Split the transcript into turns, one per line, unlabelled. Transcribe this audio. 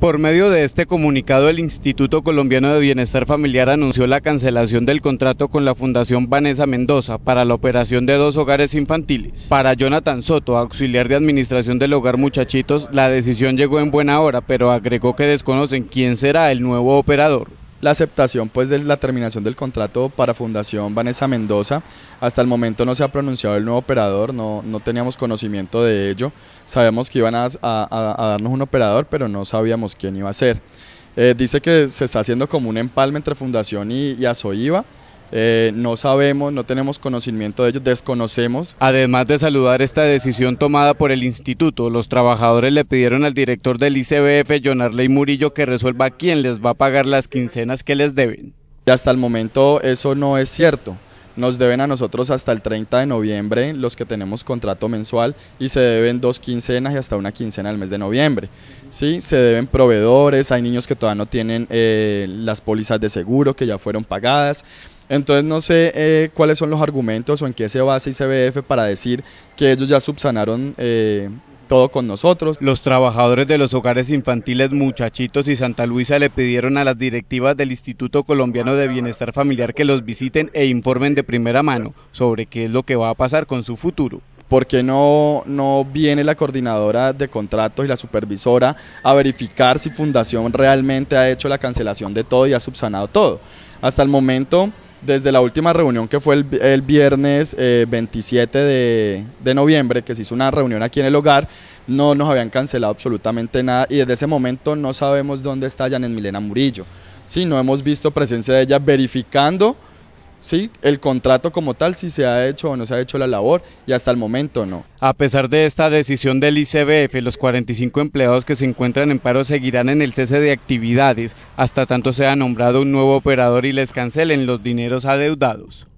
Por medio de este comunicado, el Instituto Colombiano de Bienestar Familiar anunció la cancelación del contrato con la Fundación Vanessa Mendoza para la operación de dos hogares infantiles. Para Jonathan Soto, auxiliar de administración del hogar Muchachitos, la decisión llegó en buena hora, pero agregó que desconocen quién será el nuevo operador
la aceptación pues de la terminación del contrato para Fundación Vanessa Mendoza. Hasta el momento no se ha pronunciado el nuevo operador, no, teníamos conocimiento de ello. Sabíamos que iban a, darnos un operador, pero no sabíamos quién iba a ser. Eh, dice que se está haciendo como un empalme entre Fundación y, y eh, no sabemos, no tenemos conocimiento de ellos, desconocemos.
Además de saludar esta decisión tomada por el instituto, los trabajadores le pidieron al director del ICBF, John Murillo, que resuelva quién les va a pagar las quincenas que les deben.
Y hasta el momento eso no es cierto. Nos deben a nosotros hasta el 30 de noviembre los que tenemos contrato mensual y se deben dos quincenas y hasta una quincena el mes de noviembre. ¿sí? Se deben proveedores, hay niños que todavía no tienen eh, las pólizas de seguro que ya fueron pagadas. Entonces no sé eh, cuáles son los argumentos o en qué se basa ICBF para
decir que ellos ya subsanaron eh, todo con nosotros. Los trabajadores de los hogares infantiles Muchachitos y Santa Luisa le pidieron a las directivas del Instituto Colombiano de Bienestar Familiar que los visiten e informen de primera mano sobre qué es lo que va a pasar con su futuro.
¿Por qué no, no viene la coordinadora de contratos y la supervisora a verificar si Fundación realmente ha hecho la cancelación de todo y ha subsanado todo? Hasta el momento desde la última reunión que fue el, viernes 27 eh, de, noviembre, que se hizo una reunión aquí en el hogar, no nos habían cancelado absolutamente nada y desde ese momento no sabemos dónde está Janet Milena Murillo. Sí, no hemos visto presencia de ella verificando Sí, el contrato como tal, si se ha hecho o no se ha hecho la labor y hasta el momento no.
A pesar de esta decisión del ICBF, los 45 empleados que se encuentran en paro seguirán en el cese de actividades hasta tanto sea nombrado un nuevo operador y les cancelen los dineros adeudados.